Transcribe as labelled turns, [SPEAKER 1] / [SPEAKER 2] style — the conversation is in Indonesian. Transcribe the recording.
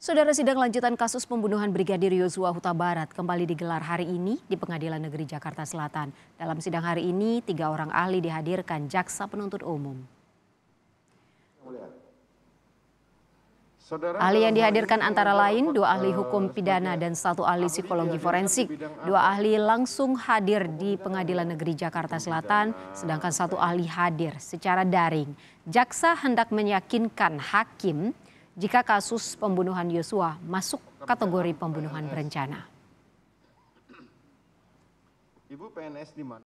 [SPEAKER 1] Saudara sidang lanjutan kasus pembunuhan Brigadir Yosua Huta Barat kembali digelar hari ini di Pengadilan Negeri Jakarta Selatan. Dalam sidang hari ini, tiga orang ahli dihadirkan jaksa penuntut umum.
[SPEAKER 2] Ahli yang dihadirkan antara lain dua ahli hukum
[SPEAKER 1] pidana dan satu ahli psikologi forensik. Dua ahli langsung hadir di Pengadilan Negeri Jakarta Selatan, sedangkan satu ahli hadir secara daring. Jaksa hendak meyakinkan hakim jika kasus pembunuhan Yosua masuk kategori pembunuhan berencana.
[SPEAKER 3] Ibu PNS di mana?